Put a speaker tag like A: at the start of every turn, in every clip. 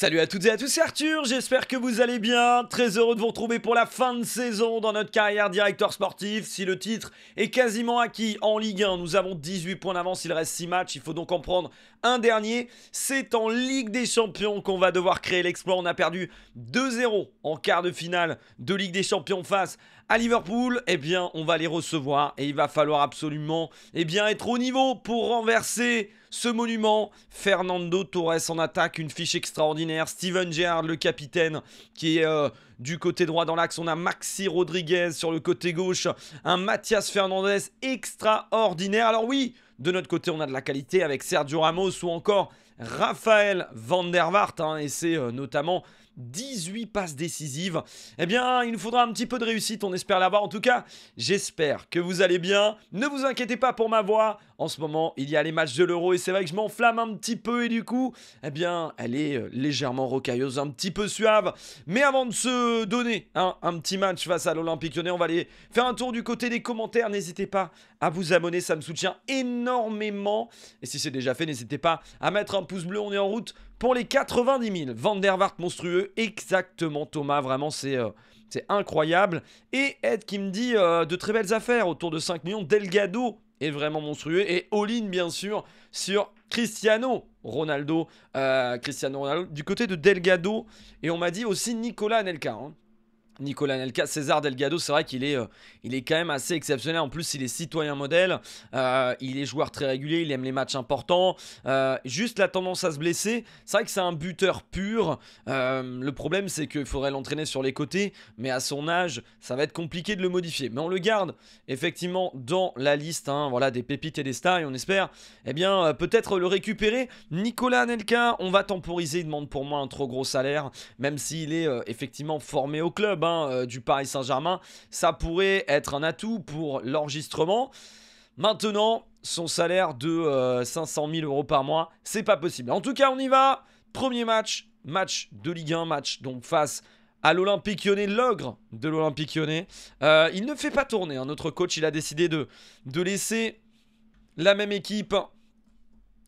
A: Salut à toutes et à tous, c'est Arthur, j'espère que vous allez bien. Très heureux de vous retrouver pour la fin de saison dans notre carrière directeur sportif. Si le titre est quasiment acquis en Ligue 1, nous avons 18 points d'avance, il reste 6 matchs, il faut donc en prendre un dernier. C'est en Ligue des Champions qu'on va devoir créer l'exploit. On a perdu 2-0 en quart de finale de Ligue des Champions face à Liverpool, eh bien, on va les recevoir et il va falloir absolument, eh bien, être au niveau pour renverser ce monument. Fernando Torres en attaque, une fiche extraordinaire. Steven Gerrard, le capitaine, qui est euh, du côté droit dans l'axe. On a Maxi Rodriguez sur le côté gauche. Un Mathias Fernandez extraordinaire. Alors oui, de notre côté, on a de la qualité avec Sergio Ramos ou encore Raphaël Van der Waart. Hein, et c'est euh, notamment 18 passes décisives. Eh bien, il nous faudra un petit peu de réussite, on espère l'avoir. En tout cas, j'espère que vous allez bien. Ne vous inquiétez pas pour ma voix, en ce moment, il y a les matchs de l'Euro et c'est vrai que je m'enflamme un petit peu et du coup, eh bien, elle est euh, légèrement rocailleuse, un petit peu suave. Mais avant de se donner un petit match face à l'Olympique Lyonnais, on va aller faire un tour du côté des commentaires. N'hésitez pas à vous abonner, ça me soutient énormément. Et si c'est déjà fait, n'hésitez pas à mettre un pouce bleu, on est en route pour les 90 000. Van der Waart monstrueux, exactement Thomas, vraiment c'est... Euh, c'est incroyable. Et Ed qui me dit euh, de très belles affaires autour de 5 millions. Delgado est vraiment monstrueux. Et all-in, bien sûr, sur Cristiano Ronaldo. Euh, Cristiano Ronaldo, du côté de Delgado. Et on m'a dit aussi Nicolas Anelka. Hein. Nicolas Nelka, César Delgado, c'est vrai qu'il est, euh, est quand même assez exceptionnel. En plus, il est citoyen modèle, euh, il est joueur très régulier, il aime les matchs importants. Euh, juste la tendance à se blesser, c'est vrai que c'est un buteur pur. le problème, c'est qu'il faudrait l'entraîner sur les côtés, mais à son âge, ça va être compliqué de le modifier. Mais on le garde effectivement dans la liste hein. voilà, des pépites et des stars, et on espère eh bien, peut-être le récupérer. Nicolas Nelka, on va temporiser, il demande pour moi un trop gros salaire, même s'il est effectivement formé au club. Hein. Euh, du Paris Saint-Germain, ça pourrait être un atout pour l'enregistrement. Maintenant, son salaire de 500 euh, 000 euros par mois, c'est pas possible. En tout cas, on y va. Premier match, match de Ligue 1, match donc face à l'Olympique Lyonnais, l'ogre de l'Olympique Lyonnais. Euh, il ne fait pas tourner. Hein. Notre coach, il a décidé de, de laisser la même équipe.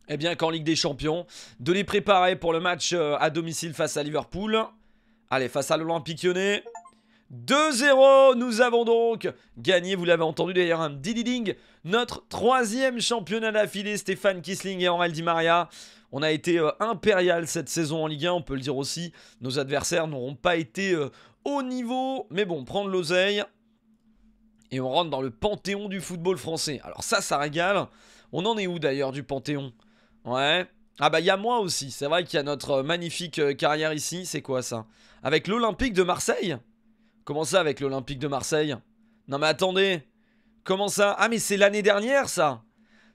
A: Eh bien, qu'en Ligue des Champions, de les préparer pour le match à domicile face à Liverpool. Allez, face à l'Olympique Lyonnais. 2-0, nous avons donc gagné, vous l'avez entendu d'ailleurs, un notre troisième championnat d'affilée, Stéphane Kisling et Aurel Di Maria. On a été euh, impérial cette saison en Ligue 1, on peut le dire aussi. Nos adversaires n'auront pas été euh, au niveau, mais bon, prendre l'oseille. Et on rentre dans le panthéon du football français. Alors ça, ça régale. On en est où d'ailleurs du panthéon Ouais. Ah bah il y a moi aussi, c'est vrai qu'il y a notre euh, magnifique carrière ici, c'est quoi ça Avec l'Olympique de Marseille Comment ça avec l'Olympique de Marseille Non mais attendez Comment ça Ah mais c'est l'année dernière ça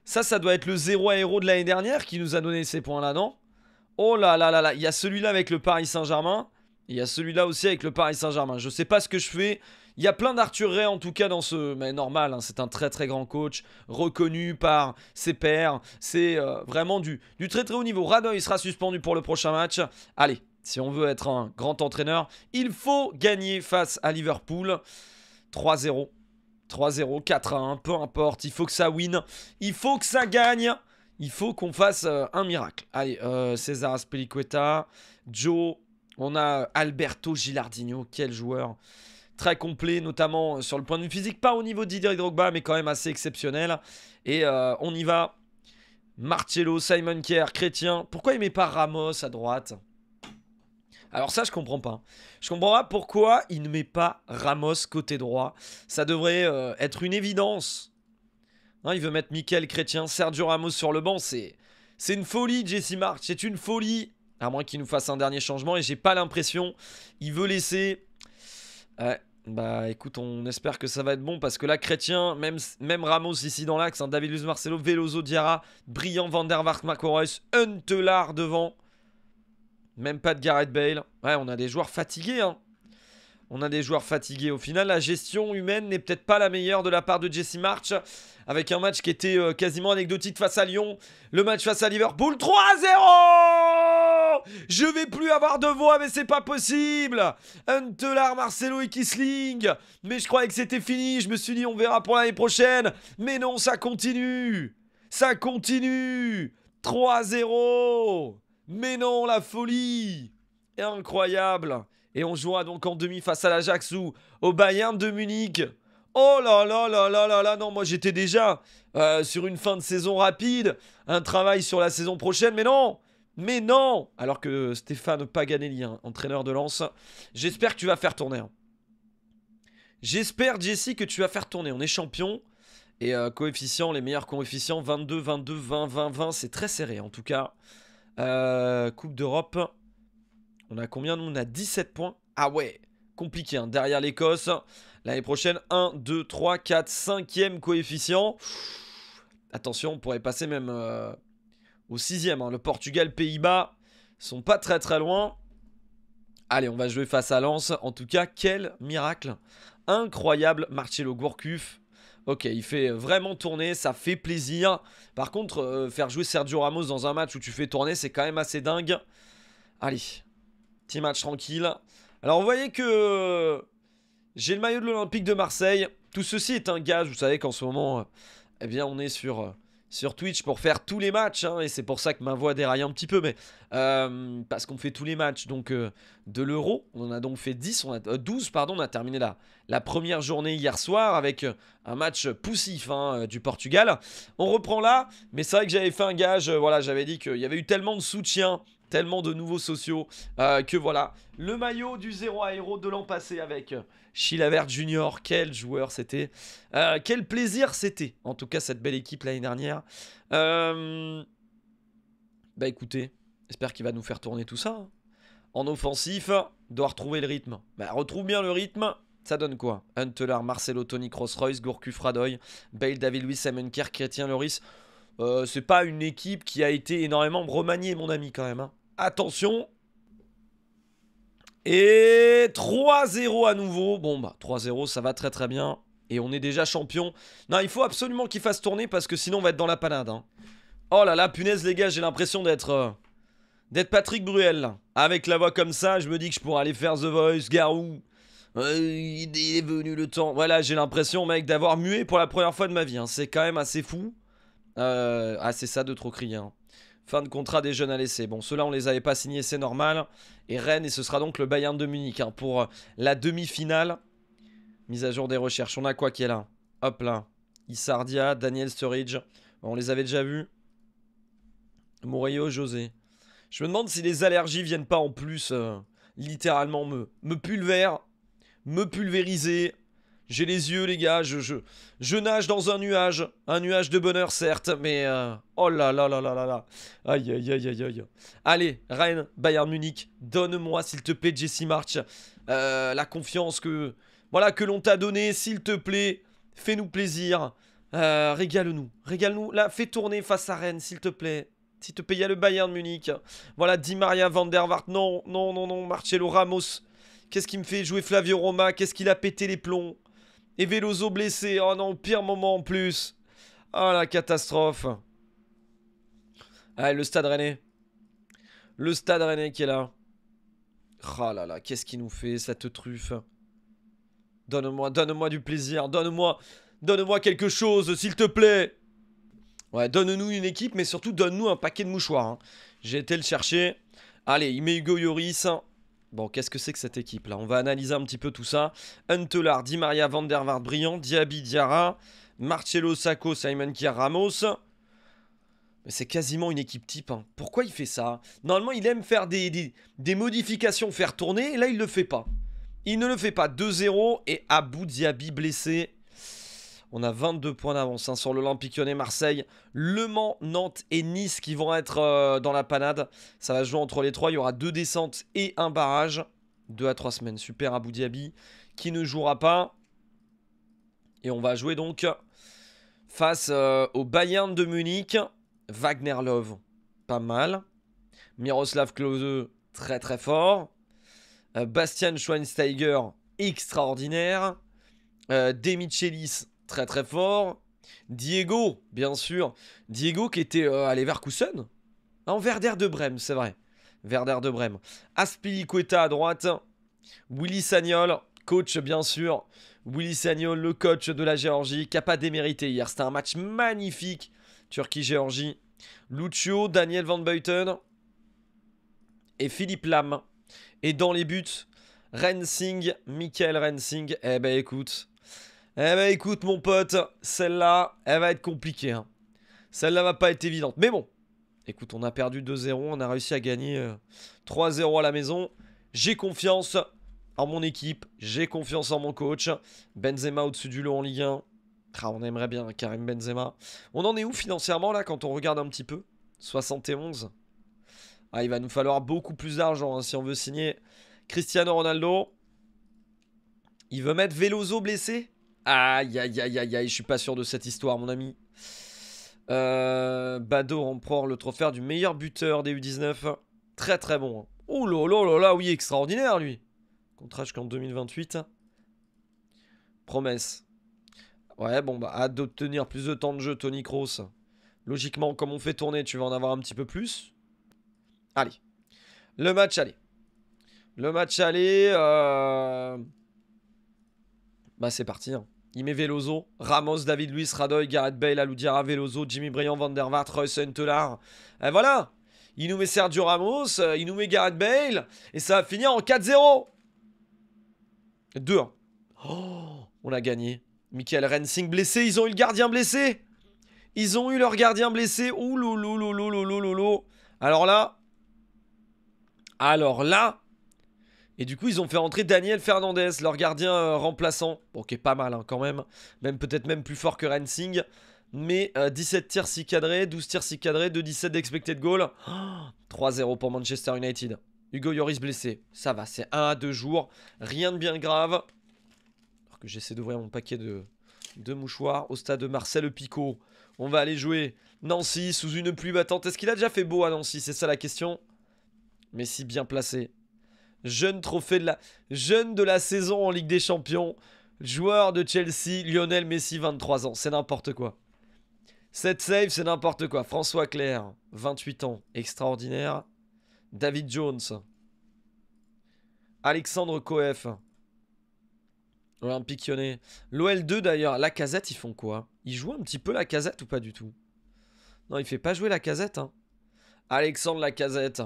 A: Ça, ça doit être le zéro à héros de l'année dernière qui nous a donné ces points-là, non Oh là là là là Il y a celui-là avec le Paris Saint-Germain. Il y a celui-là aussi avec le Paris Saint-Germain. Je sais pas ce que je fais. Il y a plein d'Arthur Ray en tout cas dans ce... Mais normal, hein, c'est un très très grand coach, reconnu par ses pairs. C'est euh, vraiment du, du très très haut niveau. il sera suspendu pour le prochain match. Allez, si on veut être un grand entraîneur, il faut gagner face à Liverpool. 3-0. 3-0, 4-1, peu importe, il faut que ça win, il faut que ça gagne, il faut qu'on fasse euh, un miracle. Allez, euh, César Aspelicueta, Joe, on a Alberto Gilardino, quel joueur très complet, notamment sur le point de vue physique, pas au niveau de Didier Drogba, mais quand même assez exceptionnel. Et euh, on y va. Marcello, Simon Kerr, Chrétien. Pourquoi il met pas Ramos à droite alors ça, je comprends pas. Je comprends pas pourquoi il ne met pas Ramos côté droit. Ça devrait euh, être une évidence. Hein, il veut mettre Michael Chrétien, Sergio Ramos sur le banc. C'est une folie, Jesse March. C'est une folie. À moins qu'il nous fasse un dernier changement. Et j'ai pas l'impression. Il veut laisser... Ouais, bah écoute, on espère que ça va être bon parce que là, Chrétien, même, même Ramos ici dans l'axe, hein, David Luz Marcelo, Veloso Diarra, Brillant Van der Waart, Huntelaar devant. Même pas de Gareth Bale. Ouais, on a des joueurs fatigués. Hein. On a des joueurs fatigués. Au final, la gestion humaine n'est peut-être pas la meilleure de la part de Jesse March. Avec un match qui était euh, quasiment anecdotique face à Lyon. Le match face à Liverpool, 3-0 Je vais plus avoir de voix, mais c'est pas possible Huntelaar, Marcelo et Kisling Mais je croyais que c'était fini. Je me suis dit, on verra pour l'année prochaine. Mais non, ça continue Ça continue 3-0 mais non, la folie Incroyable Et on jouera donc en demi face à l'Ajax ou au Bayern de Munich. Oh là là là là là là Non, moi j'étais déjà euh, sur une fin de saison rapide, un travail sur la saison prochaine, mais non Mais non Alors que Stéphane Paganelli, hein, entraîneur de lance. j'espère que tu vas faire tourner. Hein. J'espère, Jesse, que tu vas faire tourner. On est champion. Et euh, coefficient, les meilleurs coefficients, 22, 22, 20, 20, 20, c'est très serré en tout cas. Euh, coupe d'Europe. On a combien nous On a 17 points. Ah ouais, compliqué. Hein, derrière l'Écosse, l'année prochaine, 1, 2, 3, 4, 5e coefficient. attention, on pourrait passer même euh, au 6e. Hein. Le Portugal, Pays-Bas sont pas très très loin. Allez, on va jouer face à Lens. En tout cas, quel miracle Incroyable, Marcelo Gourcuff. Ok, il fait vraiment tourner, ça fait plaisir. Par contre, euh, faire jouer Sergio Ramos dans un match où tu fais tourner, c'est quand même assez dingue. Allez, petit match tranquille. Alors, vous voyez que euh, j'ai le maillot de l'Olympique de Marseille. Tout ceci est un gage. Vous savez qu'en ce moment, euh, eh bien, on est sur sur Twitch pour faire tous les matchs, hein, et c'est pour ça que ma voix déraille un petit peu, mais euh, parce qu'on fait tous les matchs donc euh, de l'euro, on en a donc fait 10, on a, 12, euh, pardon, on a terminé la, la première journée hier soir avec un match poussif hein, du Portugal. On reprend là, mais c'est vrai que j'avais fait un gage, voilà, j'avais dit qu'il y avait eu tellement de soutien tellement de nouveaux sociaux euh, que voilà. Le maillot du 0 à héros de l'an passé avec Chilavert Junior, quel joueur c'était. Euh, quel plaisir c'était, en tout cas cette belle équipe l'année dernière. Euh, bah écoutez, j'espère qu'il va nous faire tourner tout ça. Hein. En offensif, doit retrouver le rythme. Bah retrouve bien le rythme, ça donne quoi Huntelaar, Marcelo, Tony Cross-Royce, Gourcuff, Fradoy, Bale, David Luiz, Kerr, Chrétien, Loris. Euh, c'est pas une équipe qui a été énormément remaniée, mon ami, quand même. Hein. Attention. Et 3-0 à nouveau. Bon, bah, 3-0, ça va très très bien. Et on est déjà champion. Non, il faut absolument qu'il fasse tourner parce que sinon on va être dans la panade. Hein. Oh là là, punaise les gars, j'ai l'impression d'être... Euh, d'être Patrick Bruel. Avec la voix comme ça, je me dis que je pourrais aller faire The Voice, Garou. Euh, il est venu le temps. Voilà, j'ai l'impression, mec, d'avoir mué pour la première fois de ma vie. Hein. C'est quand même assez fou. Euh, ah, c'est ça de trop crier. Hein. Fin de contrat des jeunes à laisser. Bon, ceux-là, on les avait pas signés, c'est normal. Et Rennes, et ce sera donc le Bayern de Munich hein, pour euh, la demi-finale. Mise à jour des recherches. On a quoi qui est là Hop là. Isardia, Daniel Sturridge. on les avait déjà vus. Murillo, José. Je me demande si les allergies viennent pas en plus, euh, littéralement, me, me, me pulvériser. J'ai les yeux, les gars. Je, je, nage dans un nuage. Un nuage de bonheur, certes, mais... Euh, oh là là là là là là. Aïe, aïe, aïe, aïe, aïe. Allez, Rennes, Bayern Munich, donne-moi, s'il te plaît, Jesse March, euh, la confiance que... Voilà, que l'on t'a donnée, s'il te plaît. Fais-nous plaisir. Euh, régale-nous. Régale-nous. Là, fais tourner face à Rennes, s'il te plaît. S'il te plaît, il y a le Bayern Munich. Voilà, Di Maria, Van der Non, non, non, non. Marcelo Ramos. Qu'est-ce qui me fait jouer Flavio Roma Qu'est-ce qu'il a pété les plombs et Veloso blessé. Oh non, pire moment en plus. Oh la catastrophe. Ah, le stade rennais. Le stade rennais qui est là. Oh là là, qu'est-ce qu'il nous fait cette truffe Donne-moi, donne-moi du plaisir, donne-moi, donne-moi quelque chose, s'il te plaît. Ouais, donne-nous une équipe, mais surtout donne-nous un paquet de mouchoirs. Hein. J'ai été le chercher. Allez, il met Hugo Yoris. Bon, qu'est-ce que c'est que cette équipe là On va analyser un petit peu tout ça. Huntelard, Di Maria, Van der Vaart, Briand, Diaby, Diarra, Marcelo, Sacco, Simon Kier, Ramos. Mais c'est quasiment une équipe type. Hein. Pourquoi il fait ça Normalement, il aime faire des, des, modifications, faire tourner. Et là, il ne le fait pas. Il ne le fait pas. 2-0 et Abou Diaby blessé. On a 22 points d'avance hein, sur l'Olympique Lyonnais, Marseille, Le Mans, Nantes et Nice qui vont être euh, dans la panade. Ça va jouer entre les trois. Il y aura deux descentes et un barrage. Deux à trois semaines. Super Abu Dhabi qui ne jouera pas. Et on va jouer donc face euh, au Bayern de Munich. Wagner Love, pas mal. Miroslav Klose, très très fort. Euh, Bastian Schweinsteiger, extraordinaire. Demichelis, très très fort. Diego, bien sûr. Diego qui était euh, à Leverkusen. En Verder de Brême, c'est vrai. Verder de Brême. Aspilicueta à droite. Willy Sagnol, coach bien sûr. Willy Sagnol, le coach de la Géorgie, qui n'a pas démérité hier. C'était un match magnifique. Turquie-Géorgie. Lucio, Daniel Van Buiten et Philippe Lam. Et dans les buts, Rensing, Michael Rensing. Eh ben écoute, eh ben écoute mon pote, celle-là, elle va être compliquée. Hein. Celle-là va pas être évidente. Mais bon, écoute, on a perdu 2-0, on a réussi à gagner 3-0 euh, à la maison. J'ai confiance en mon équipe, j'ai confiance en mon coach. Benzema au-dessus du lot en Ligue 1. Ah, on aimerait bien hein, Karim Benzema. On en est où financièrement là quand on regarde un petit peu 71 ah, il va nous falloir beaucoup plus d'argent hein, si on veut signer Cristiano Ronaldo. Il veut mettre Veloso blessé Aïe, aïe, aïe, aïe, aïe, je suis pas sûr de cette histoire, mon ami. Euh, Bado remporte le trophée du meilleur buteur des U19. Très, très bon. Hein. Oh là là, oui, extraordinaire, lui. Contrat jusqu'en 2028. Promesse. Ouais, bon, bah, hâte d'obtenir plus de temps de jeu, Tony Cross. Logiquement, comme on fait tourner, tu vas en avoir un petit peu plus. Allez. Le match allez. Le match allez. Euh, bah, c'est parti. Hein. Il met Veloso, Ramos, David Luis, Radoy, Gareth Bale, Aloudiara, Veloso, Jimmy Briand, Van der Vaart, Royce Et voilà Il nous met Sergio Ramos, euh, il nous met Gareth Bale, et ça va finir en 4-0 2-1. Oh, on a gagné. Michael Rensing blessé, ils ont eu le gardien blessé Ils ont eu leur gardien blessé Ouh, Alors là... Alors là... Et du coup, ils ont fait entrer Daniel Fernandez, leur gardien euh, remplaçant. Bon, qui est pas mal hein, quand même. Même peut-être même plus fort que Rensing. Mais 17 euh, tirs 6 cadrés, 12 tirs 6 cadrés, 2-17 de goal. 3-0 pour Manchester United. Hugo Lloris blessé. Ça va, c'est 1 à 2 jours. Rien de bien grave. Alors que j'essaie d'ouvrir mon paquet de, de mouchoirs au stade de Marcel Picot. On va aller jouer Nancy sous une pluie battante. Est-ce qu'il a déjà fait beau à Nancy C'est ça la question. Mais si bien placé jeune trophée de la, jeune de la saison en Ligue des Champions, joueur de Chelsea, Lionel Messi, 23 ans. C'est n'importe quoi. Cette save, c'est n'importe quoi. François Claire, 28 ans, extraordinaire. David Jones. Alexandre Coef. Olympique Lyonnais. L'OL2 d'ailleurs, la casette, ils font quoi Ils jouent un petit peu la casette ou pas du tout Non, il fait pas jouer la casette. Hein. Alexandre la casette.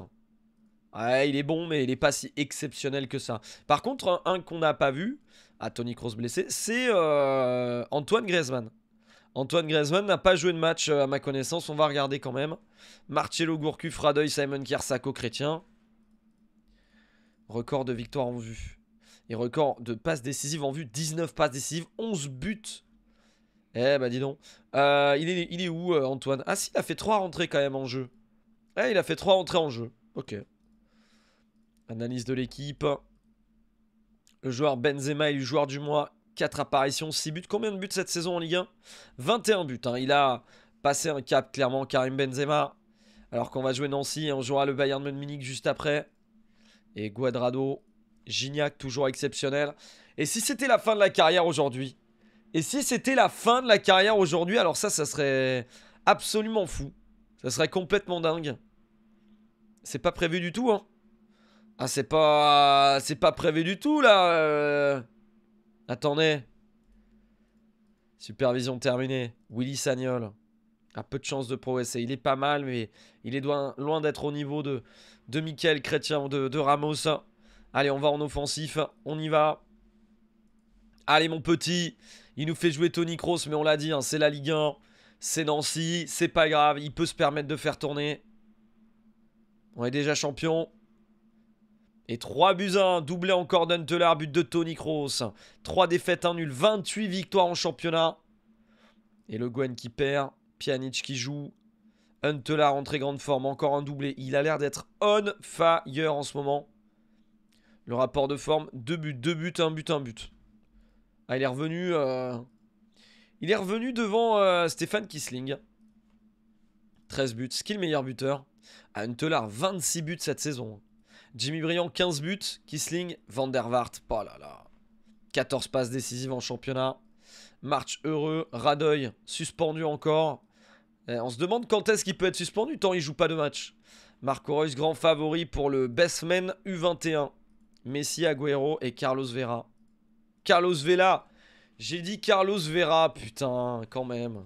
A: Ouais, il est bon, mais il n'est pas si exceptionnel que ça. Par contre, un, qu'on n'a pas vu, à Tony Kroos blessé, c'est euh, Antoine Griezmann. Antoine Griezmann n'a pas joué de match euh, à ma connaissance, on va regarder quand même. Marcello Gourcu, Fradeuil, Simon Kiersako, Chrétien. Record de victoires en vue. Et record de passes décisives en vue, 19 passes décisives, 11 buts. Eh bah dis donc. Euh, il, est, où Antoine Ah si, il a fait 3 rentrées quand même en jeu. Eh, il a fait 3 rentrées en jeu. Ok. Analyse de l'équipe. Le joueur Benzema est le joueur du mois. 4 apparitions, 6 buts. Combien de buts cette saison en Ligue 1 21 buts. Hein. Il a passé un cap, clairement, Karim Benzema. Alors qu'on va jouer Nancy et on jouera le Bayern Munich juste après. Et Guadrado, Gignac, toujours exceptionnel. Et si c'était la fin de la carrière aujourd'hui Et si c'était la fin de la carrière aujourd'hui Alors ça, ça serait absolument fou. Ça serait complètement dingue. C'est pas prévu du tout, hein. Ah, c'est pas... C'est pas prévu du tout, là euh. Attendez. Supervision terminée. Willy Sagnol a peu de chance de progresser. Il est pas mal, mais il est loin, loin d'être au niveau de, de Michael Chrétien ou de, Ramos. Allez, on va en offensif. On y va. Allez, mon petit. Il nous fait jouer Tony Kroos, mais on l'a dit, hein, c'est la Ligue 1. C'est Nancy. C'est pas grave. Il peut se permettre de faire tourner. On est déjà champion. Et 3 buts 1, doublé encore d'Untelar, but de Tony Kroos. 3 défaites, 1 nul, 28 victoires en championnat. Et Le Gwen qui perd, Pjanic qui joue. Huntelard en très grande forme, encore un doublé. Il a l'air d'être on fire en ce moment. Le rapport de forme, 2 buts, 2 buts, 1 but, 1 but. Ah, il est revenu... Euh, il est revenu devant euh, Stéphane Kisling. 13 buts, ce qui est le meilleur buteur. Huntelard, 26 buts cette saison. Jimmy Briand, 15 buts. Kissling, Van der Waart, oh là 14 passes décisives en championnat. March heureux, Radeuil suspendu encore. on se demande quand est-ce qu'il peut être suspendu tant il joue pas de match. Marco Reus grand favori pour le Bestman U21. Messi, Aguero et Carlos Vera. Carlos Vela. J'ai dit Carlos Vera, putain, quand même.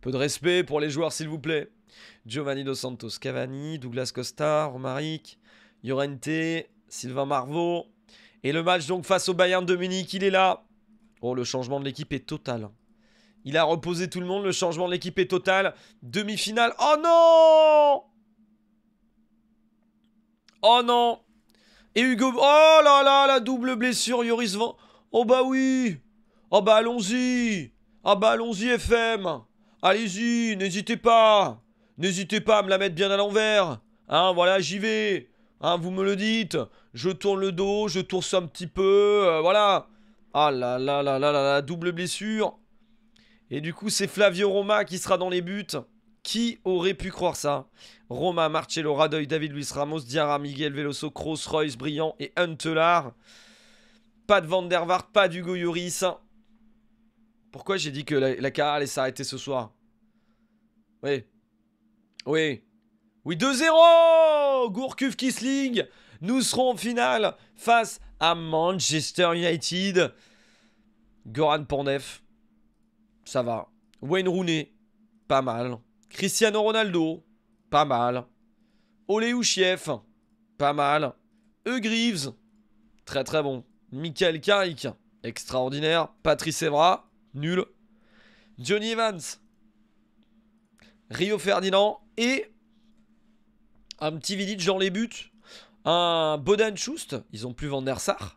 A: Peu de respect pour les joueurs, s'il vous plaît. Giovanni Dos Santos Cavani, Douglas Costa, Romaric, Llorente, Sylvain Marvaux. Et le match donc face au Bayern de Munich, il est là. Oh, le changement de l'équipe est total. Hein. Il a reposé tout le monde, le changement de l'équipe est total. Demi-finale. Oh non Oh non Et Hugo... Oh là là, la double blessure, Yoris Van... Oh bah oui Oh bah allons-y oh bah allons-y FM Allez-y, n'hésitez pas N'hésitez pas à me la mettre bien à l'envers Hein, voilà, j'y vais ah, vous me le dites. Je tourne le dos, je tourne un petit peu, euh, voilà. Ah là là là là là là, double blessure. Et du coup, c'est Flavio Roma qui sera dans les buts. Qui aurait pu croire ça Roma, Marcello, Radoy, David Luis Ramos, Diarra, Miguel Veloso, Cross, Royce, Briand et Huntelaar. Pas de Van der Vaart, pas d'Hugo Lloris. Pourquoi j'ai dit que la, la allait s'arrêter ce soir Oui. Oui. Oui, 2-0 Gourcuff Kisling Nous serons en finale face à Manchester United. Goran Pandev, ça va. Wayne Rooney, pas mal. Cristiano Ronaldo, pas mal. Oleouchief, pas mal. Eugrives, très très bon. Michael Carrick, extraordinaire. Patrice Evra, nul. Johnny Evans, Rio Ferdinand et un petit Vidic dans les buts. Un Bodan Ils ont plus Van der Sar.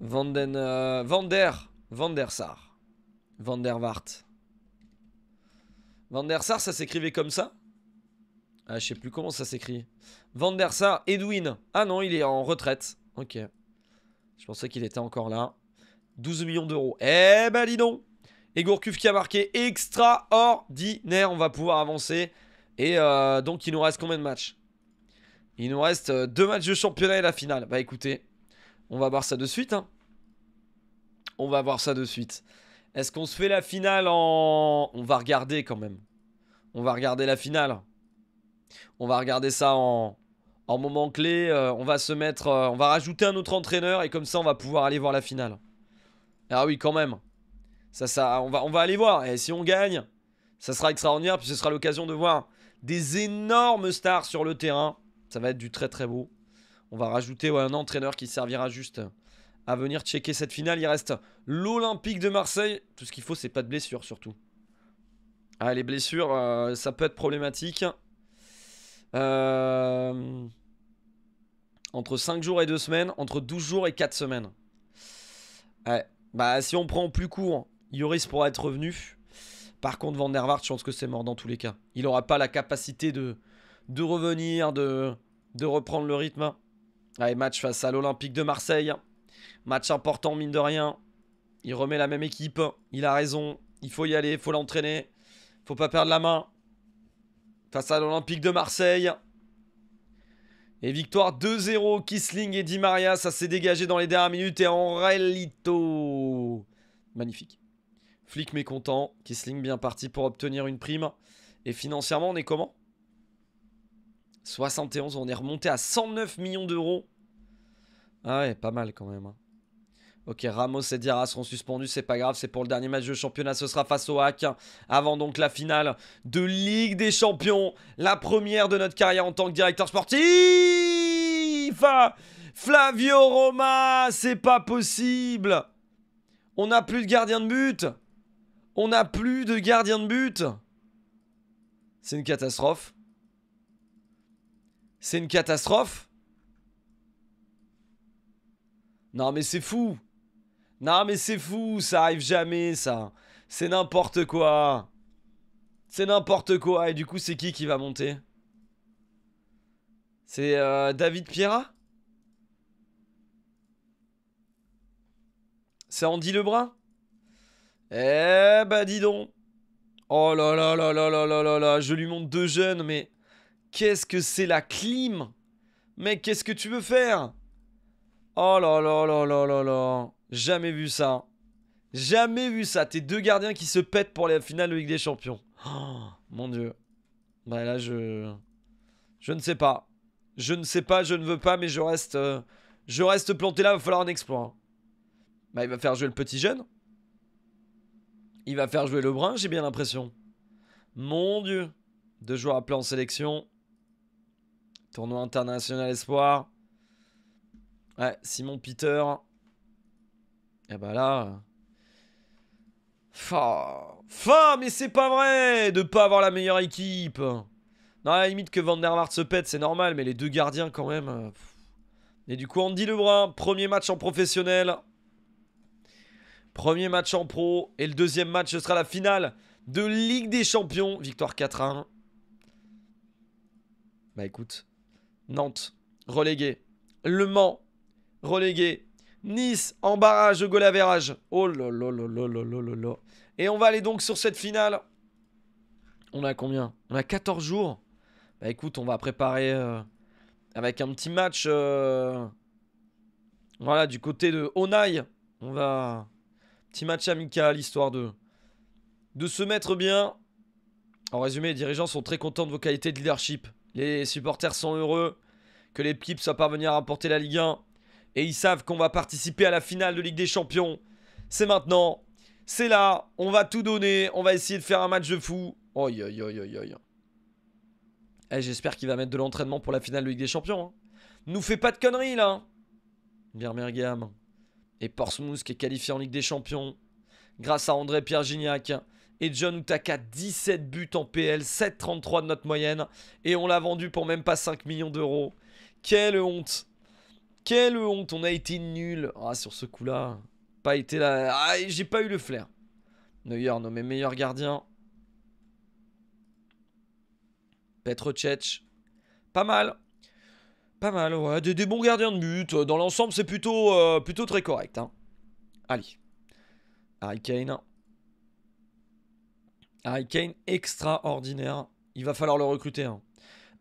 A: Van, den, euh, der... Van ça s'écrivait comme ça Ah, je sais plus comment ça s'écrit. Van Edwin. Ah non, il est en retraite. Ok. Je pensais qu'il était encore là. 12 millions d'euros. Eh ben, dis donc et Gourcuf qui a marqué extraordinaire. On va pouvoir avancer et euh, donc, il nous reste combien de matchs Il nous reste euh, deux matchs de championnat et la finale. Bah écoutez, on va voir ça de suite. Hein. On va voir ça de suite. Est-ce qu'on se fait la finale en... On va regarder quand même. On va regarder la finale. On va regarder ça en, en moment clé. Euh, on va se mettre... on va rajouter un autre entraîneur et comme ça on va pouvoir aller voir la finale. Ah oui, quand même. Ça, ça, on va, on va aller voir. Et si on gagne, ça sera extraordinaire puis ce sera l'occasion de voir des énormes stars sur le terrain. Ça va être du très très beau. On va rajouter un entraîneur qui servira juste à venir checker cette finale. Il reste l'Olympique de Marseille. Tout ce qu'il faut, c'est pas de blessures surtout. Ah, les blessures, euh, ça peut être problématique. Euh, entre 5 jours et 2 semaines, entre 12 jours et 4 semaines. Bah, si on prend plus court, Yoris pourra être revenu. Par contre, Van der Waart, je pense que c'est mort dans tous les cas. Il n'aura pas la capacité de, de revenir, de, de reprendre le rythme. Allez, match face à l'Olympique de Marseille. Match important, mine de rien. Il remet la même équipe. Il a raison. Il faut y aller, il faut l'entraîner. faut pas perdre la main. Face à l'Olympique de Marseille. Et victoire 2-0, Kisling et Di Maria, ça s'est dégagé dans les dernières minutes et en relito. Magnifique. Flic mécontent, Kissling bien parti pour obtenir une prime. Et financièrement, on est comment 71, on est remonté à 109 millions d'euros. Ah ouais, pas mal quand même. Hein. Ok, Ramos et Diarra seront suspendus, c'est pas grave, c'est pour le dernier match de championnat, ce sera face au Hack. Avant donc la finale de Ligue des Champions, la première de notre carrière en tant que directeur sportif Flavio Roma, c'est pas possible On n'a plus de gardien de but on n'a plus de gardien de but C'est une catastrophe. C'est une catastrophe Non mais c'est fou Non mais c'est fou, ça arrive jamais ça C'est n'importe quoi C'est n'importe quoi et du coup c'est qui qui va monter C'est euh, David Piera C'est Andy Lebrun eh bah dis donc Oh là là là là là là là là Je lui montre deux jeunes, mais... Qu'est-ce que c'est la clim Mec, qu'est-ce que tu veux faire Oh là là là là là là Jamais vu ça Jamais vu ça Tes deux gardiens qui se pètent pour la finale de Ligue des Champions oh, Mon dieu Bah là je... Je ne sais pas Je ne sais pas, je ne veux pas, mais je reste... Je reste planté là, il va falloir un exploit. Bah il va faire jouer le petit jeune il va faire jouer Lebrun, j'ai bien l'impression. Mon Dieu. Deux joueurs appelés en sélection. Tournoi international espoir. Ouais, Simon Peter. Et eh bah ben là... Fa, fa, mais c'est pas vrai de pas avoir la meilleure équipe. Non, à la limite que Van se pète, c'est normal, mais les deux gardiens quand même. Euh, Et du coup, Andy Lebrun, premier match en professionnel. Premier match en pro et le deuxième match, ce sera la finale de Ligue des Champions. Victoire 4 1. Bah écoute, Nantes relégué. Le Mans relégué. Nice en barrage au goal Oh là là là là Et on va aller donc sur cette finale. On a combien On a 14 jours. Bah écoute, on va préparer euh, avec un petit match. Euh, voilà, du côté de Honai. On va, Petit match amical, histoire de, de se mettre bien. En résumé, les dirigeants sont très contents de vos qualités de leadership. Les supporters sont heureux que l'équipe soit parvenue à remporter la Ligue 1. Et ils savent qu'on va participer à la finale de Ligue des Champions. C'est maintenant. C'est là. On va tout donner. On va essayer de faire un match de fou. Oi, oi, oi, oi, eh, j'espère qu'il va mettre de l'entraînement pour la finale de Ligue des Champions. Hein. Nous fait pas de conneries, là. Bien, Mergam. Et Portsmouth qui est qualifié en Ligue des Champions grâce à André Pierre Gignac. Et John Utaka, 17 buts en PL, 7,33 de notre moyenne. Et on l'a vendu pour même pas 5 millions d'euros. Quelle honte Quelle honte On a été nul Ah, sur ce coup-là, pas été là. Ah, j'ai pas eu le flair. Neuer, nommé meilleur gardien. Petr Pas mal. Pas mal, ouais. Des, bons gardiens de but. Euh, dans l'ensemble, c'est plutôt, euh, plutôt très correct. Hein. Allez. Harry Kane. Harry Kane, extraordinaire. Il va falloir le recruter. Hein.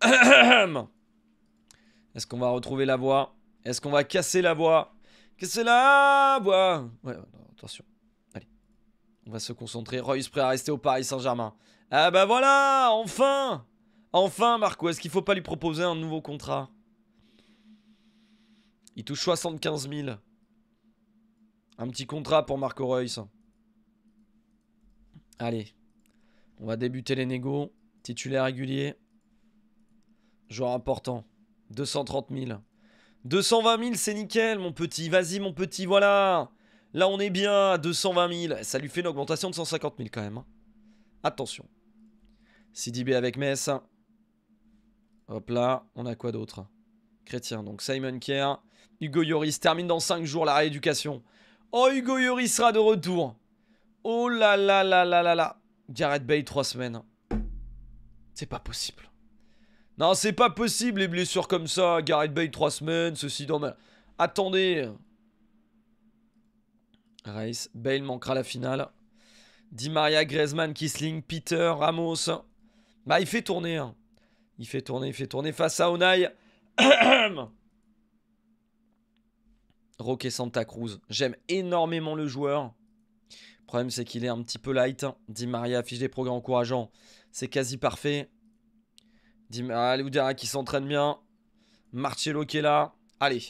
A: Est-ce qu'on va retrouver la voix Est-ce qu'on va casser la voix Casser la voix Ouais, attention. Allez. On va se concentrer. Royce prêt à rester au Paris Saint-Germain. Ah bah voilà Enfin Enfin, Marco, est-ce qu'il ne faut pas lui proposer un nouveau contrat il touche 75 000. Un petit contrat pour Marco Reus. Allez. On va débuter les négos. Titulaire régulier. Joueur important. 230 000. 220 000, c'est nickel, mon petit. Vas-y, mon petit, voilà. Là, on est bien à 220 000. Ça lui fait une augmentation de 150 000 quand même. Hein. Attention. B avec Metz. Hop là, on a quoi d'autre Chrétien, donc Simon Kerr. Hugo Yoris termine dans 5 jours la rééducation. Oh, Hugo Yoris sera de retour. Oh là là là là là là. Gareth Bay, 3 semaines. C'est pas possible. Non, c'est pas possible les blessures comme ça. Gareth Bay, 3 semaines, ceci dans Attendez. Rice, Bale manquera la finale. Di Maria, Griezmann, Kisling, Peter, Ramos. Bah, il fait tourner. Hein. Il fait tourner, il fait tourner face à Onai. Roque Santa Cruz. J'aime énormément le joueur. Le problème, c'est qu'il est un petit peu light. Hein. Di Maria affiche des progrès encourageants. C'est quasi parfait. Di Maria ah, qui s'entraîne bien. Marcello qui est là. Allez.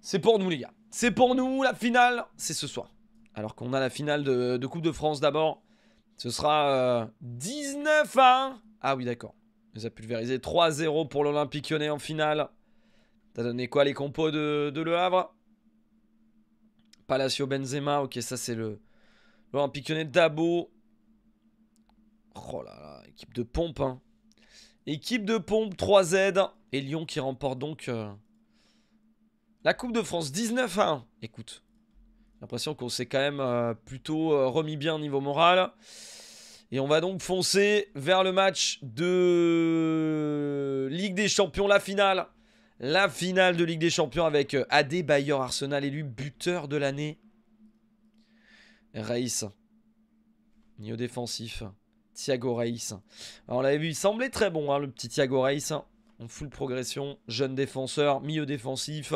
A: C'est pour nous, les gars. C'est pour nous. La finale, c'est ce soir. Alors qu'on a la finale de, Coupe de France d'abord. Ce sera 19 euh, 1. Ah oui, d'accord. Nous a pulvérisé 3-0 pour l'Olympique lyonnais en finale. T'as donné quoi les compos de Le Havre Palacio Benzema, ok, ça c'est le l'Olympique Lyonnais. Dabo. Oh là là, équipe de pompe. Hein. Équipe de pompe, 3Z. Hein. Et Lyon qui remporte donc euh, la Coupe de France 19 1. Écoute, j'ai l'impression qu'on s'est quand même euh, plutôt euh, remis bien au niveau moral. Et on va donc foncer vers le match de Ligue des Champions, la finale. La finale de Ligue des Champions avec euh, AD Bayer Arsenal élu buteur de l'année. Reis. Milieu défensif. Thiago Reis. on l'avait vu, il semblait très bon, hein, le petit Thiago Raïs. En full progression, jeune défenseur, milieu défensif.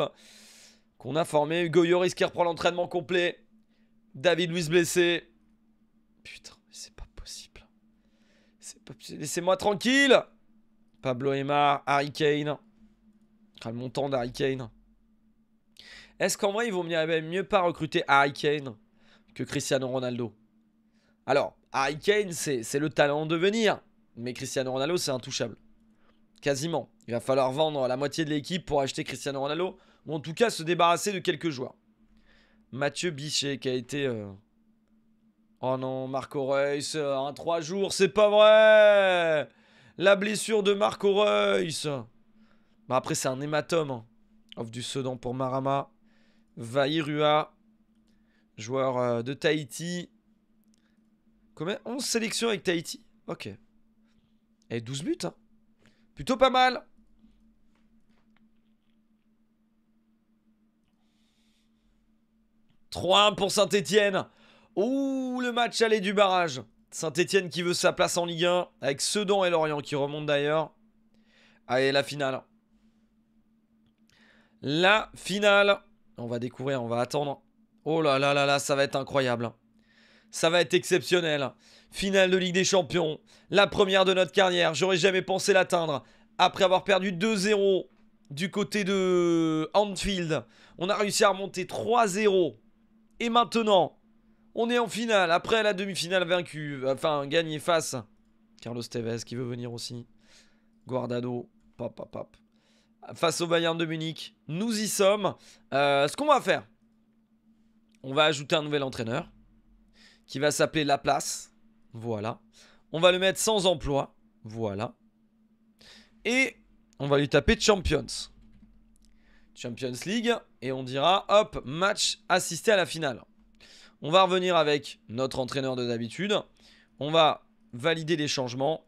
A: Qu'on a formé. Hugo Yoris qui reprend l'entraînement complet. David Luiz blessé. Putain, c'est pas possible. C'est pas possible. Laissez-moi tranquille. Pablo Emma, Harry Kane. Ah, le montant d'Harry Kane. Est-ce qu'en vrai, il vaut mieux, eh ben, pas recruter Harry Kane que Cristiano Ronaldo Alors, Harry Kane, c'est le talent de venir. Mais Cristiano Ronaldo, c'est intouchable. Quasiment. Il va falloir vendre la moitié de l'équipe pour acheter Cristiano Ronaldo. Ou en tout cas, se débarrasser de quelques joueurs. Mathieu Bichet, qui a été... Euh, oh non, Marco Reus, euh, un 3 jours, c'est pas vrai La blessure de Marco Reus Bon, bah, après, c'est un hématome. Hein. off du Sedan pour Marama. Vairua, joueur euh, de Tahiti. Combien 11 sélections avec Tahiti Ok. Et 12 buts, hein. Plutôt pas mal. « 3-1 pour Saint-Etienne. Ouh, le match allait du barrage. Saint-Etienne qui veut sa place en Ligue 1, avec Sedan et Lorient qui remontent d'ailleurs. Allez, la finale. La finale. On va découvrir, on va attendre. Oh là là là là, ça va être incroyable. Ça va être exceptionnel. Finale de Ligue des Champions. La première de notre carrière. J'aurais jamais pensé l'atteindre. Après avoir perdu 2-0 du côté de Anfield, on a réussi à remonter 3-0. Et maintenant, on est en finale. Après la demi-finale vaincue. Enfin, gagnée face. Carlos Tevez qui veut venir aussi. Guardado. Pop, pop, pop face au Bayern de Munich. Nous y sommes. Euh, ce qu'on va faire, on va ajouter un nouvel entraîneur qui va s'appeler Laplace. Voilà. On va le mettre sans emploi. Voilà. Et on va lui taper Champions. Champions League. Et on dira, hop, match assisté à la finale. On va revenir avec notre entraîneur de d'habitude. On va valider les changements.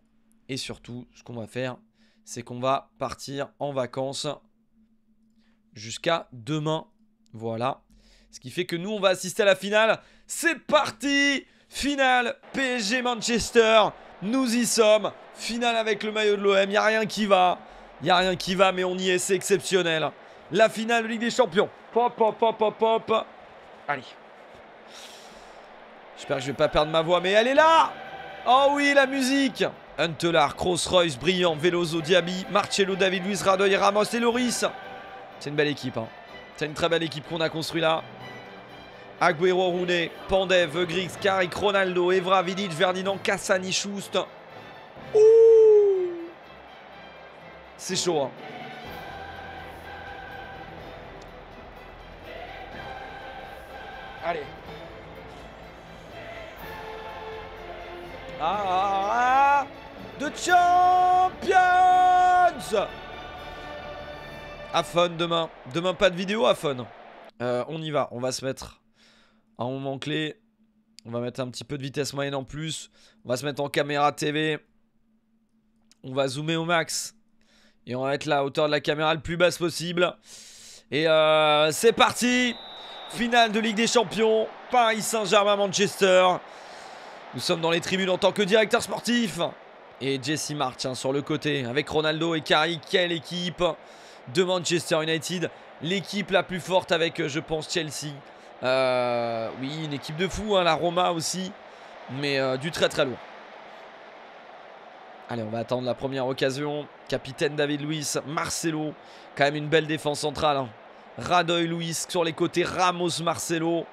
A: Et surtout, ce qu'on va faire, c'est qu'on va partir en vacances jusqu'à demain. Voilà. Ce qui fait que nous, on va assister à la finale. C'est parti Finale PSG Manchester. Nous y sommes. Finale avec le maillot de l'OM. Il n'y a rien qui va. Il n'y a rien qui va, mais on y est. C'est exceptionnel. La finale de Ligue des Champions. Pop, pop, pop, pop, pop. Allez. J'espère que je vais pas perdre ma voix, mais elle est là Oh oui, la musique Huntelaar, cross Brillant, Veloso, Diaby, Marcello, David, Luis, Radoy, Ramos et Loris. C'est une belle équipe. Hein. C'est une très belle équipe qu'on a construite là. Agüero, Rooney, Pandev, Griggs Carrick, Ronaldo, Evra, Vidic, Ferdinand Cassani, Schust. C'est chaud. Hein. Allez. ah, ah. ah de Champions Afon demain. Demain, pas de vidéo Afon. Euh, on y va. On va se mettre à un moment clé. On va mettre un petit peu de vitesse moyenne en plus. On va se mettre en caméra TV. On va zoomer au max. Et on va être la hauteur de la caméra le plus basse possible. Et euh, c'est parti Finale de Ligue des Champions, Paris Saint-Germain-Manchester. Nous sommes dans les tribunes en tant que directeur sportif et Jesse Martin hein, sur le côté avec Ronaldo et Carrie. Quelle équipe de Manchester United L'équipe la plus forte avec, euh, je pense, Chelsea. Euh, oui, une équipe de fou, hein, la Roma aussi. Mais euh, du très très lourd. Allez, on va attendre la première occasion. Capitaine David Luiz, Marcelo. Quand même une belle défense centrale. Hein. Radoy Luis sur les côtés, Ramos Marcelo.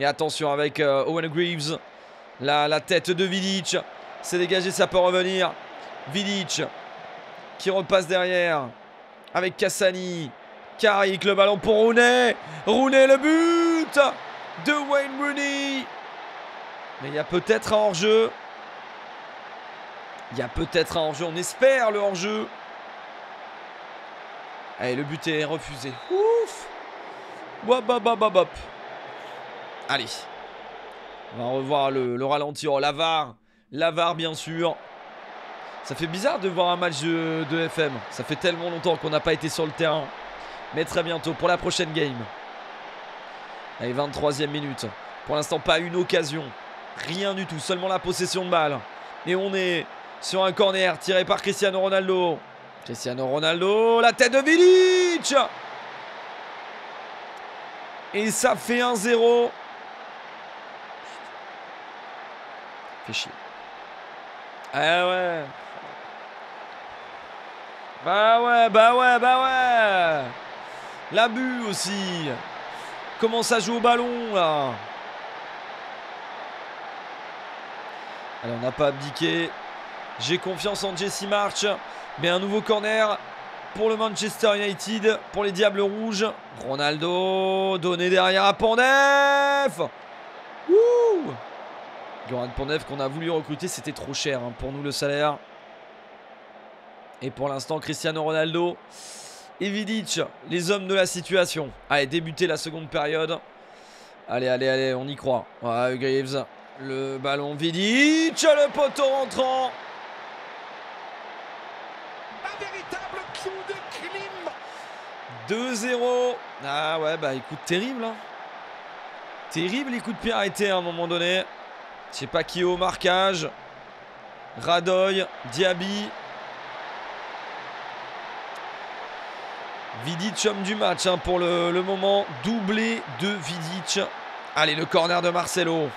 A: Et attention avec Owen Greaves. La, tête de Vidic. C'est dégagé, ça peut revenir. Vidic qui repasse derrière avec Cassani. Carrick, le ballon pour Rooney. Rooney, le but de Wayne Rooney. Mais il y a peut-être un hors-jeu. Il y a peut-être un hors-jeu. On espère le hors-jeu. Allez, le but est refusé. Ouf Wababababop. Allez. On va revoir le, ralenti. Oh, au VAR. Lavar, bien sûr. Ça fait bizarre de voir un match de, FM. Ça fait tellement longtemps qu'on n'a pas été sur le terrain. Mais très bientôt pour la prochaine game. Allez, 23e minute. Pour l'instant, pas une occasion. Rien du tout. Seulement la possession de balle. Et on est sur un corner tiré par Cristiano Ronaldo. Cristiano Ronaldo, la tête de village Et ça fait 1-0. Fait chier. Eh ouais. Bah ouais, bah ouais, bah ouais. L'abus aussi. Comment ça joue au ballon là Allez, on n'a pas abdiqué. J'ai confiance en Jesse March. Mais un nouveau corner pour le Manchester United, pour les Diables Rouges. Ronaldo, donné derrière à Pandef. Goran Pandev qu'on a voulu recruter, c'était trop cher hein, pour nous le salaire. Et pour l'instant, Cristiano Ronaldo et Vidic, les hommes de la situation. Allez, débuter la seconde période. Allez, allez, allez, on y croit. Graves, le ballon Vidic, le poteau rentrant. Un véritable coup de 2-0. Ah ouais, bah écoute, terrible. Hein. Terrible les coups de pied à un moment donné. C'est pas qui au marquage. Radoy, Diaby. Vidic, homme du match hein, pour le, moment. Doublé de Vidic. Allez, le corner de Marcelo.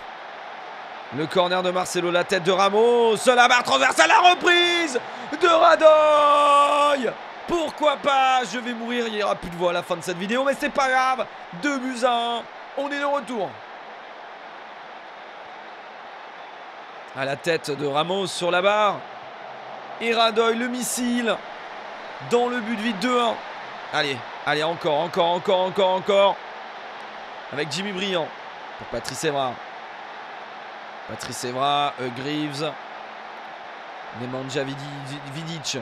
A: Le corner de Marcelo, la tête de Ramos. La barre à la reprise de Radoy. Pourquoi pas Je vais mourir, il n'y aura plus de voix à la fin de cette vidéo, mais c'est pas grave. 2 buts 1, on est de retour. à la tête de Ramos sur la barre. Et Radoy, le missile. Dans le but de vide 2-1. Allez, allez, encore, encore, encore, encore, encore. Avec Jimmy Briand. Pour Patrice Evra. Patrice Evra, euh, Greaves. Nemanja Vidic.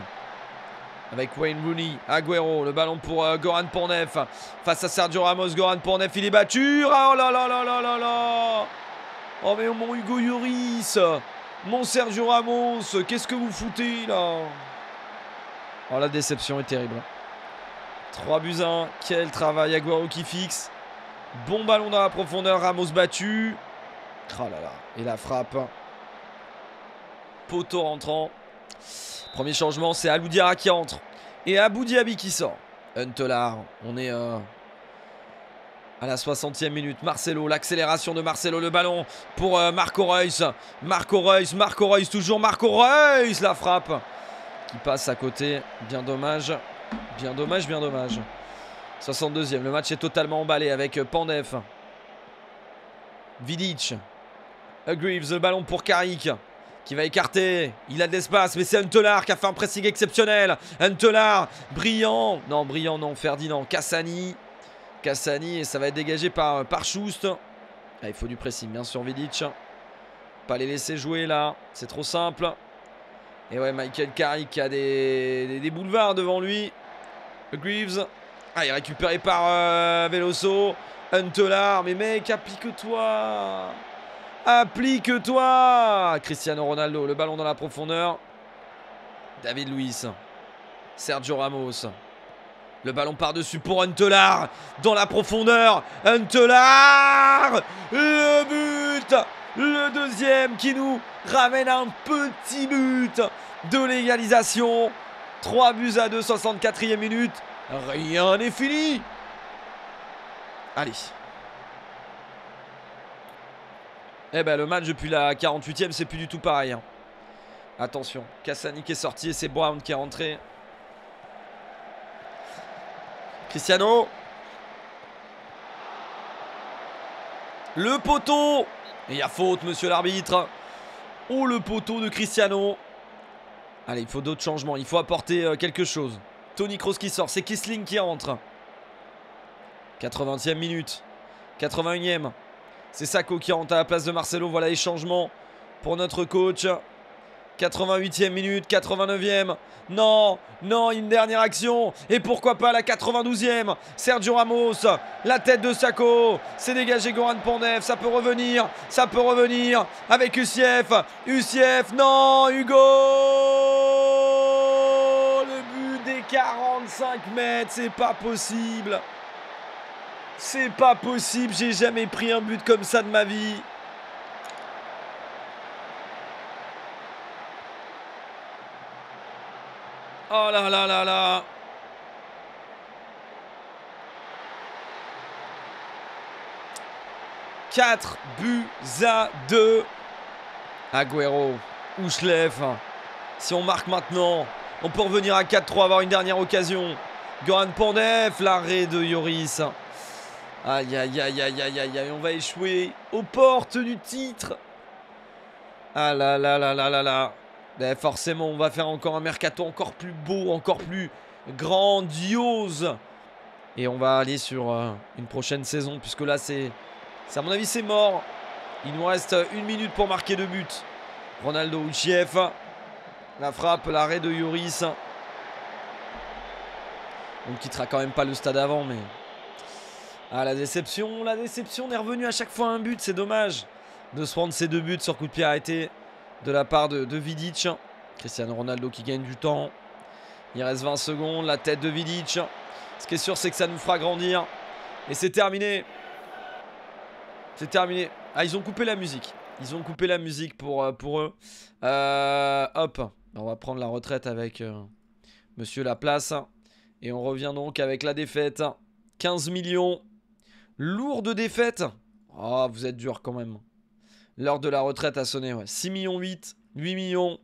A: Avec Wayne Rooney, Aguero, le ballon pour euh, Goran Pornef. Face à Sergio Ramos, Goran Pornef, il est battu. Ah, oh là là là là là là Oh mais mon Hugo Yoris, Mon Sergio Ramos Qu'est-ce que vous foutez là Oh la déception est terrible. 3 buts 1. Quel travail Aguaro qui fixe. Bon ballon dans la profondeur. Ramos battu. Oh là là. Et la frappe. Poteau rentrant. Premier changement, c'est Aloudiara qui entre. Et Abou Diaby qui sort. Huntelar, on est euh, à la 60e minute, Marcelo, l'accélération de Marcelo, le ballon pour euh, Marco Reus. Marco Reus, Marco Reus, toujours Marco Reus, la frappe qui passe à côté. Bien dommage, bien dommage, bien dommage. 62e, le match est totalement emballé avec Pandef. Vidic. Greaves, le ballon pour Karik qui va écarter. Il a de l'espace, mais c'est Antelar qui a fait un pressing exceptionnel. Antelar, brillant. Non, brillant, non, Ferdinand. Cassani, Cassani et ça va être dégagé par, euh, par Schust. Ah, il faut du pressing bien sûr Vidic. Pas les laisser jouer là, c'est trop simple. Et ouais, Michael Carrick qui a des, boulevards devant lui. Le Greaves. Ah, il est récupéré par euh, Veloso. Huntelaar, mais mec, applique-toi Applique-toi Cristiano Ronaldo, le ballon dans la profondeur. David Luiz. Sergio Ramos. Le ballon par-dessus pour Huntelaar. Dans la profondeur. Huntelaar Le but Le deuxième qui nous ramène un petit but de l'égalisation. 3 buts à 2, 64e minute. Rien n'est fini. Allez. Eh ben le match depuis la 48e, c'est plus du tout pareil. Hein. Attention, Cassani qui est sorti et c'est Brown qui est rentré. Cristiano. Le poteau. il y a faute, monsieur l'arbitre. Oh, le poteau de Cristiano. Allez, il faut d'autres changements. Il faut apporter euh, quelque chose. Tony Kroos qui sort. C'est Kisling qui entre. 80e minute. 81e. C'est Sako qui rentre à la place de Marcelo. Voilà les changements pour notre coach. 88e minute, 89e. Non, non, une dernière action. Et pourquoi pas la 92e. Sergio Ramos, la tête de Sako, C'est dégagé Goran Pandev. Ça peut revenir. Ça peut revenir. Avec Ucf. Ucf, non, Hugo. Le but des 45 mètres. C'est pas possible. C'est pas possible. J'ai jamais pris un but comme ça de ma vie. Oh là là là là Quatre buts à 2. Agüero, Ouslev. Si on marque maintenant, on peut revenir à 4-3, avoir une dernière occasion. Goran Pandev, l'arrêt de Yoris. Aïe, aïe, aïe, aïe, aïe, aïe, on va échouer aux portes du titre. Ah là là là là là là. Ben, forcément, on va faire encore un mercato encore plus beau, encore plus grandiose. Et on va aller sur euh, une prochaine saison, puisque là, c'est, à mon avis, c'est mort. Il nous reste une minute pour marquer deux buts. Ronaldo Uchief, La frappe, l'arrêt de Yoris. On ne quittera quand même pas le stade avant, mais... Ah, la déception, la déception, on est revenu à chaque fois un but, c'est dommage de se prendre ces deux buts sur coup de pied arrêté de la part de, Vidic. Cristiano Ronaldo qui gagne du temps. Il reste 20 secondes. La tête de Vidic. Ce qui est sûr, c'est que ça nous fera grandir. Et c'est terminé. C'est terminé. Ah, ils ont coupé la musique. Ils ont coupé la musique pour, euh, pour eux. Euh, hop. On va prendre la retraite avec euh, Monsieur Laplace. Et on revient donc avec la défaite. 15 millions. Lourde défaite. oh, vous êtes dur quand même. Lors de la retraite a sonné, ouais. 6 millions 8, 8 millions.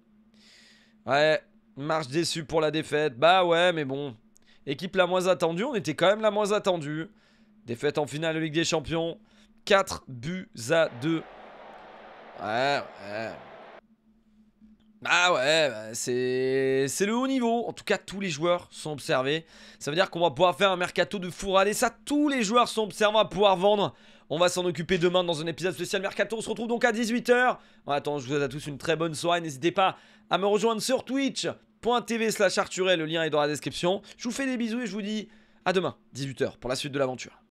A: Ouais, marche déçue pour la défaite. Bah ouais, mais bon. Équipe la moins attendue, on était quand même la moins attendue. Défaite en finale de Ligue des Champions. 4 buts à 2. Ouais, ouais. Ah ouais, bah, c'est le haut niveau. En tout cas, tous les joueurs sont observés. Ça veut dire qu'on va pouvoir faire un mercato de four. aller ça, tous les joueurs sont observés. On pouvoir vendre on va s'en occuper demain dans un épisode spécial Mercato. On se retrouve donc à 18h. En attendant, je vous souhaite à tous une très bonne soirée. N'hésitez pas à me rejoindre sur twitch.tv slash Arturet. Le lien est dans la description. Je vous fais des bisous et je vous dis à demain, 18h, pour la suite de l'aventure.